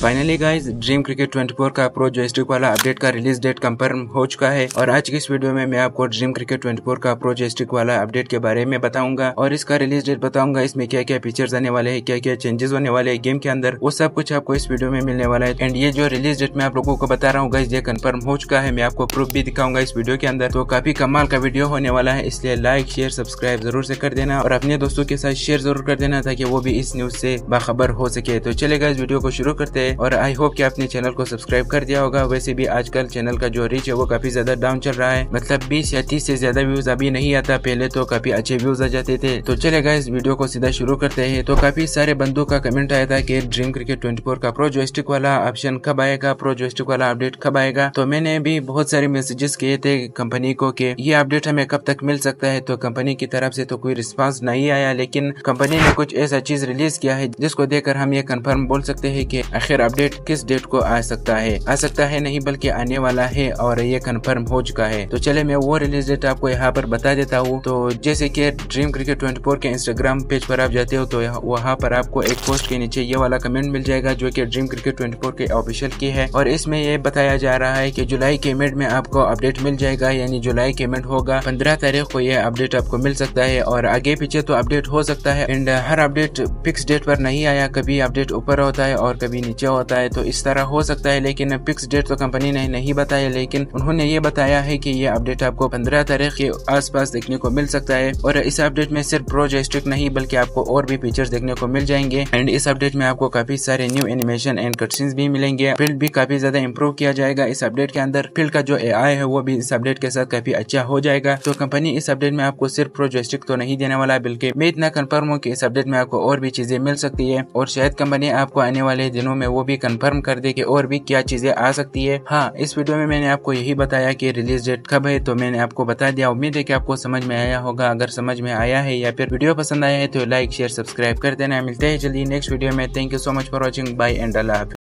finally guys dream cricket twenty four का pro stick वाला update का रिलीज डेट कंफर्म हो चुका है और आज की इस वीडियो में मैं आपको ड्रीम क्रिकेट ट्वेंटी फोर का प्रो जॉयस्टिक वाला अपडेट के बारे में बताऊंगा और इसका रिलीज डेट बताऊंगा इसमें क्या क्या फीचर्स आने वाले हैं क्या क्या चेंजेस होने वाले हैं गेम के अंदर वो सब कुछ आपको इस वीडियो में मिलने वाला है एंड ये जो रिलीज डेट मैं आप लोगों को बता रहा हूँ गाइज ये कन्फर्म हो चुका है मैं आपको प्रूफ भी दिखाऊंगा इस वीडियो के अंदर तो काफी कमाल का वीडियो होने वाला है इसलिए लाइक शेयर सब्सक्राइब जरूर से कर देना और अपने दोस्तों के साथ शेयर जरूर कर देना ताकि वो भी इस न्यूज से बाखबर हो सके तो चलेगा इस वीडियो को शुरू करते है और आई होप कि आपने चैनल को सब्सक्राइब कर दिया होगा वैसे भी आजकल चैनल का जो रीच है वो काफी ज्यादा डाउन चल रहा है मतलब बीस या तीस से ज्यादा व्यूज अभी नहीं आता पहले तो काफी अच्छे व्यूज आ जाते थे तो चलेगा इस वीडियो को सीधा शुरू करते हैं तो काफी सारे बंधु का कमेंट आया था की ड्रीम क्रिकेट ट्वेंटी का प्रो जोस्टिक वाला ऑप्शन कब आएगा प्रो जोस्टिक वाला अपडेट कब आएगा तो मैंने भी बहुत सारे मैसेजेस किए थे कंपनी को के ये अपडेट हमें कब तक मिल सकता है तो कंपनी की तरफ से तो कोई रिस्पांस नहीं आया लेकिन कंपनी ने कुछ ऐसा चीज रिलीज किया है जिसको देखकर हम ये कंफर्म बोल सकते हैं कि आखिर लेकर अपडेट किस डेट को आ सकता है आ सकता है नहीं बल्कि आने वाला है और ये कंफर्म हो चुका है तो चले मैं वो रिलीज डेट आपको यहाँ पर बता देता हूँ तो जैसे की ड्रीम क्रिकेट ट्वेंटी के इंस्टाग्राम पेज पर आप जाते हो तो वहाँ पर आपको एक पोस्ट के नीचे ये वाला कमेंट मिल जाएगा जो की ड्रीम क्रिकेट ट्वेंटी के ऑफिशियल की है और इसमें ये बताया जा रहा है की जुलाई के मेड में आपको अपडेट मिल जाएगा यानी जुलाई के मेड होगा पंद्रह तारीख को यह अपडेट आपको मिल सकता है और आगे पीछे तो अपडेट हो सकता है एंड हर अपडेट फिक्स डेट पर नहीं आया कभी अपडेट ऊपर होता है और कभी नीचे क्या होता है तो इस तरह हो सकता है लेकिन फिक्स डेट तो कंपनी ने नहीं बताया लेकिन उन्होंने ये बताया है की ये अपडेट आपको पंद्रह तारीख के आसपास देखने को मिल सकता है और इस अपडेट में सिर्फ प्रो नहीं बल्कि आपको और भी फीचर्स देखने को मिल जाएंगे एंड इस अपडेट में आपको काफी सारे न्यू एनिमेशन एंड कटसिन भी मिलेंगे फील्ड भी काफी ज्यादा इम्प्रूव किया जाएगा इस अपडेट के अंदर फील्ड का जो ए है वो भी इस अपडेट के साथ काफी अच्छा हो जाएगा तो कंपनी इस अपडेट में आपको सिर्फ प्रो तो नहीं देने वाला बल्कि मैं इतना कन्फर्म हूँ की इस अपडेट में आपको और भी चीजें मिल सकती है और शायद कंपनी आपको आने वाले दिनों में वो भी कंफर्म कर दे कि और भी क्या चीजें आ सकती है हाँ इस वीडियो में मैंने आपको यही बताया कि रिलीज डेट कब है तो मैंने आपको बता दिया उम्मीद है कि आपको समझ में आया होगा अगर समझ में आया है या फिर वीडियो पसंद आया है तो लाइक शेयर सब्सक्राइब कर देना मिलते हैं जल्दी नेक्स्ट वीडियो में thank you so much for watching bye and Allah